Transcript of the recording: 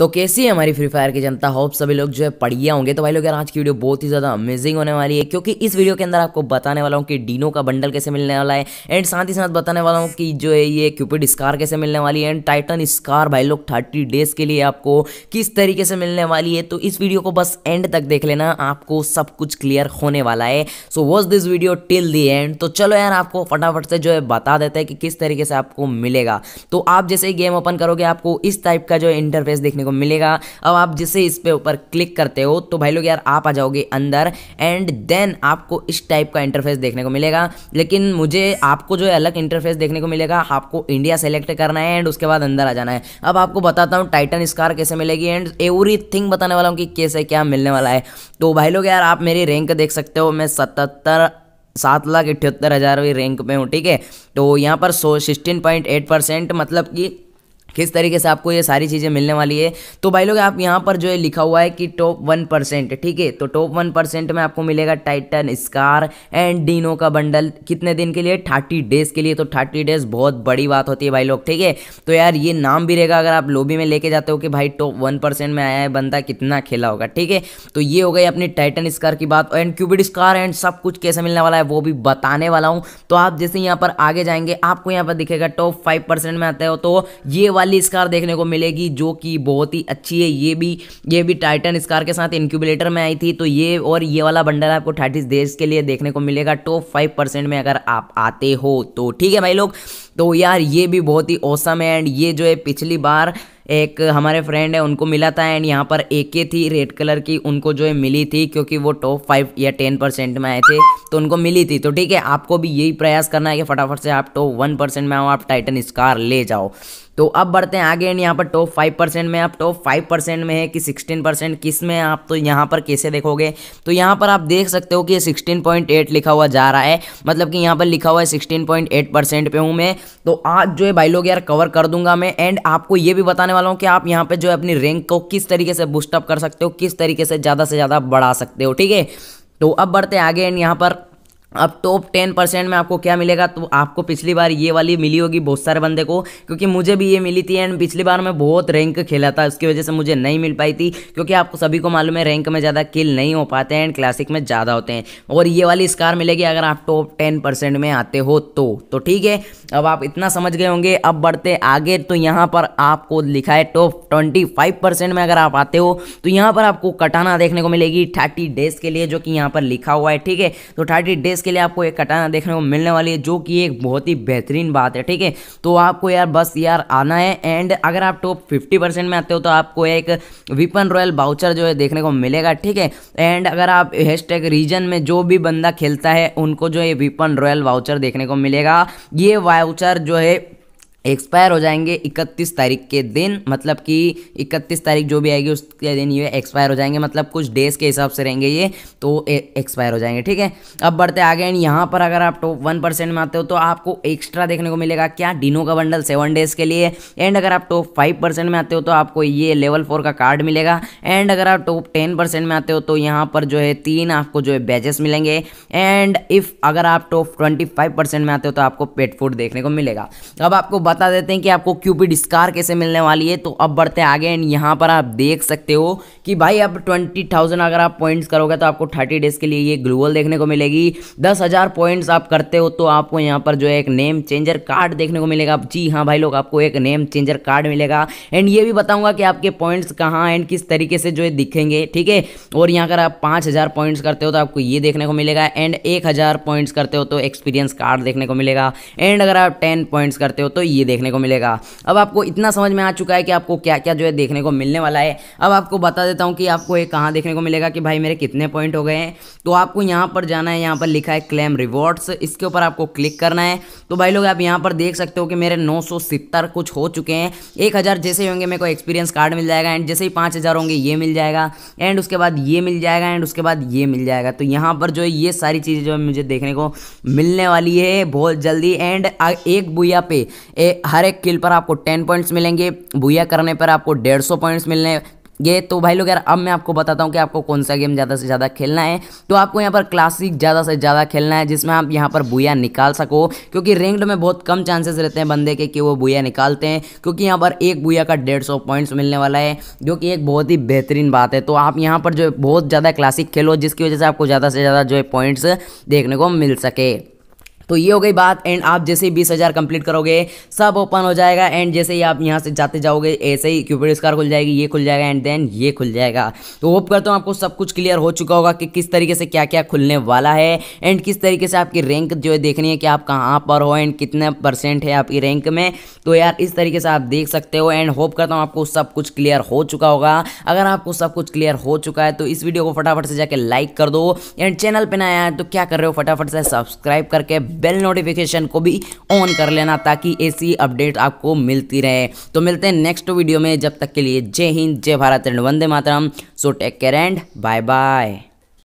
तो कैसी है हमारी फ्री फायर की जनता होप सभी लोग जो है पढ़िया होंगे तो भाई लोग यार आज की वीडियो बहुत ही ज़्यादा अमेजिंग होने वाली है क्योंकि इस वीडियो के अंदर आपको बताने वाला हूँ कि डीनो का बंडल कैसे मिलने वाला है एंड साथ ही साथ बताने वाला हूँ कि जो है ये क्यूपिड स्कार कैसे मिलने वाली है एंड टाइटन स्कार भाई लोग थर्टी डेज के लिए आपको किस तरीके से मिलने वाली है तो इस वीडियो को बस एंड तक देख लेना आपको सब कुछ क्लियर होने वाला है so was this video till the end तो चलो यार आपको फटाफट से जो है बता देते हैं कि किस तरीके से आपको मिलेगा तो आप जैसे ही गेम ओपन करोगे आपको इस टाइप का जो इंटरफेस देखने को को मिलेगा अब आप जैसे इस पे ऊपर क्लिक करते हो तो भाई लोग यार आप आ जाओगे अंदर एंड देन आपको इस टाइप का इंटरफेस देखने को मिलेगा लेकिन मुझे आपको जो है अलग इंटरफेस देखने को मिलेगा आपको इंडिया सेलेक्ट करना है एंड उसके बाद अंदर आ जाना है अब आपको बताता हूँ टाइटन स्कार कैसे मिलेगी एंड एवरी थिंग बताने वाला हूँ कि कैसे क्या मिलने वाला है तो भाई लोग यार आप मेरी रैंक देख सकते हो मैं सतहत्तर सात लाख अठहत्तर हजार रैंक पे हूँ ठीक है तो यहाँ पर so sixteen point eight percent मतलब कि किस तरीके से आपको ये सारी चीज़ें मिलने वाली है तो भाई लोग आप यहाँ पर जो है लिखा हुआ है कि टॉप वन परसेंट ठीक है तो टॉप वन परसेंट में आपको मिलेगा टाइटन स्कार एंड डीनो का बंडल कितने दिन के लिए थर्टी डेज़ के लिए तो थर्टी डेज़ बहुत बड़ी बात होती है भाई लोग ठीक है तो यार ये नाम भी रहेगा अगर आप लोबी में लेके जाते हो कि भाई टॉप वन परसेंट में आया है बंदा कितना खेला होगा ठीक है तो ये हो गई अपनी टाइटन स्कार की बात एंड क्यूबिड स्कार एंड सब कुछ कैसे मिलने वाला है वो भी बताने वाला हूँ तो आप जैसे यहाँ पर आगे जाएंगे आपको यहाँ पर दिखेगा टॉप फाइव में आते हो तो ये वाली स्कार देखने को मिलेगी जो कि बहुत ही अच्छी है ये भी ये भी टाइटन स्कार के साथ इंक्यूबलेटर में आई थी तो ये और ये वाला बंडल आपको थर्टी डेज के लिए देखने को मिलेगा टॉप फाइव परसेंट में अगर आप आते हो तो ठीक है भाई लोग तो यार ये भी बहुत ही औसम है एंड ये जो है पिछली बार एक हमारे फ्रेंड है उनको मिला था एंड यहाँ पर एक ही थी रेड कलर की उनको जो है मिली थी क्योंकि वो टॉप फाइव या टेन परसेंट में आए थे तो उनको मिली थी तो ठीक है आपको भी यही प्रयास करना है कि फटाफट से आप टॉप वन परसेंट में आओ आप टाइटन स्कार ले जाओ तो अब बढ़ते हैं आगे एंड यहाँ पर टॉप फाइव परसेंट में आप टॉप फाइव परसेंट में है कि सिक्सटीन परसेंट किस में आप तो यहाँ पर कैसे देखोगे तो यहाँ पर आप देख सकते हो कि सिक्सटीन पॉइंट एट लिखा हुआ जा रहा है मतलब कि यहाँ पर लिखा हुआ है सिक्सटीन पॉइंट एट परसेंट पे हूँ मैं तो आज जो है भाई लोग यार कवर कर दूंगा मैं एंड आपको ये भी बताने वाला हूँ कि आप यहाँ पे जो है अपनी रैंक को किस तरीके से बूस्टअप कर सकते हो किस तरीके से ज़्यादा से ज़्यादा बढ़ा सकते हो ठीक है तो अब बढ़ते आगे एंड यहाँ पर अब टॉप टेन परसेंट में आपको क्या मिलेगा तो आपको पिछली बार ये वाली मिली होगी बहुत सारे बंदे को क्योंकि मुझे भी ये मिली थी एंड पिछली बार मैं बहुत रैंक खेला था उसकी वजह से मुझे नहीं मिल पाई थी क्योंकि आपको सभी को मालूम है रैंक में ज़्यादा किल नहीं हो पाते हैं एंड क्लासिक में ज़्यादा होते हैं और ये वाली स्कार मिलेगी अगर आप टॉप टेन परसेंट में आते हो तो तो ठीक है अब आप इतना समझ गए होंगे अब बढ़ते आगे तो यहाँ पर आपको लिखा है टॉप ट्वेंटी फाइव परसेंट में अगर आप आते हो तो यहाँ पर आपको कटाना देखने को मिलेगी थर्टी डेज के लिए जो कि यहाँ पर लिखा हुआ है ठीक है तो थर्टी डेज इसके लिए आपको एक कटाना देखने को मिलने वाली है जो कि एक बहुत ही बेहतरीन बात है ठीक है तो आपको यार बस यार आना है एंड अगर आप टॉप फिफ्टी परसेंट में आते हो तो आपको एक विपन रॉयल बाउचर जो है देखने को मिलेगा ठीक है एंड अगर आप हैशटैग रीजन में जो भी बंदा खेलता है उनको जो है विपन रॉयल वाउचर देखने को मिलेगा ये वाउचर जो है एक्सपायर हो जाएंगे 31 तारीख के दिन मतलब कि 31 तारीख जो भी आएगी उसके दिन ये एक्सपायर हो जाएंगे मतलब कुछ डेज़ के हिसाब से रहेंगे ये तो एक्सपायर हो जाएंगे ठीक है अब बढ़ते आगे एंड यहाँ पर अगर आप टॉप वन परसेंट में आते हो तो आपको एक्स्ट्रा देखने को मिलेगा क्या डिनो का बंडल सेवन डेज़ के लिए एंड अगर आप टॉप फाइव परसेंट में आते हो तो आपको ये लेवल फोर का कार्ड मिलेगा एंड अगर आप टॉप टेन परसेंट में आते हो तो यहाँ पर जो है तीन आपको जो है बैजेस मिलेंगे एंड इफ़ अगर आप टॉप ट्वेंटी फाइव परसेंट में आते हो तो आपको पेट फूड देखने को मिलेगा अब आपको बता देते हैं कि आपको क्यूपिड स्कार कैसे मिलने वाली है तो अब बढ़ते हैं आगे एंड यहाँ पर आप देख सकते हो कि भाई अब ट्वेंटी थाउजेंड अगर आप पॉइंट्स करोगे तो आपको थर्टी डेज के लिए ये ग्लोबल देखने को मिलेगी दस हज़ार पॉइंट्स आप करते हो तो आपको यहाँ पर जो है एक नेम चेंजर कार्ड देखने को मिलेगा जी हाँ भाई लोग आपको एक नेम चेंजर कार्ड मिलेगा एंड ये भी बताऊँगा कि आपके पॉइंट्स कहाँ एंड किस तरीके से जो है दिखेंगे ठीक है और यहाँ अगर आप पाँच हज़ार पॉइंट्स करते हो तो आपको ये देखने को मिलेगा एंड एक हज़ार पॉइंट्स करते हो तो एक्सपीरियंस कार्ड देखने को मिलेगा एंड अगर आप टेन पॉइंट्स करते हो तो ये ये देखने को मिलेगा अब आपको इतना समझ में आ चुका है कि आपको क्या क्या जो है देखने को मिलने वाला है अब आपको बता देता हूँ कि आपको ये कहाँ देखने को मिलेगा कि भाई मेरे कितने पॉइंट हो गए हैं तो आपको यहाँ पर जाना है यहाँ पर लिखा है क्लेम रिवॉर्ड्स इसके ऊपर आपको क्लिक करना है तो भाई लोग आप यहाँ पर देख सकते हो कि मेरे नौ कुछ हो चुके हैं एक जैसे होंगे मेरे को एक्सपीरियंस कार्ड मिल जाएगा एंड जैसे ही पाँच होंगे ये मिल जाएगा एंड उसके बाद ये मिल जाएगा एंड उसके बाद ये मिल जाएगा तो यहाँ पर जो है ये सारी चीज़ें जो है मुझे देखने को मिलने वाली है बहुत जल्दी एंड एक बुया पे ए, हर एक किल पर आपको टेन पॉइंट्स मिलेंगे भूया करने पर आपको डेढ़ सौ पॉइंट्स मिलने ये तो भाई लोग यार अब मैं आपको बताता हूँ कि आपको कौन सा गेम ज़्यादा से ज़्यादा खेलना है तो आपको यहाँ पर क्लासिक ज़्यादा से ज़्यादा खेलना है जिसमें आप यहाँ पर बुया निकाल सको क्योंकि रेंगड में बहुत कम चांसेस रहते हैं बंदे के कि वो बुया निकालते हैं क्योंकि यहाँ पर एक बुया का डेढ़ सौ पॉइंट्स मिलने वाला है जो कि एक बहुत ही बेहतरीन बात है तो आप यहाँ पर जो बहुत ज़्यादा क्लासिक खेलो जिसकी वजह से आपको ज़्यादा से ज़्यादा जो है पॉइंट्स देखने को मिल सके तो ये हो गई बात एंड आप जैसे ही बीस हज़ार कंप्लीट करोगे सब ओपन हो जाएगा एंड जैसे ही आप यहाँ से जाते जाओगे ऐसे ही क्यूपेड स्कार खुल जाएगी ये खुल जाएगा एंड देन ये खुल जाएगा तो होप करता हूँ आपको सब कुछ क्लियर हो चुका होगा कि किस तरीके से क्या क्या खुलने वाला है एंड किस तरीके से आपकी रैंक जो है देखनी है कि आप कहाँ पर हो एंड कितने परसेंट है आपकी रैंक में तो यार इस तरीके से आप देख सकते हो एंड होप करता हूँ आपको सब कुछ क्लियर हो चुका होगा अगर आपको सब कुछ क्लियर हो चुका है तो इस वीडियो को फटाफट से जाके लाइक कर दो एंड चैनल पर नया आया तो क्या कर रहे हो फटाफट से सब्सक्राइब करके बेल नोटिफिकेशन को भी ऑन कर लेना ताकि ऐसी अपडेट आपको मिलती रहे तो मिलते हैं नेक्स्ट वीडियो में जब तक के लिए जय हिंद जय Bharat and Vande Mataram so take care and bye bye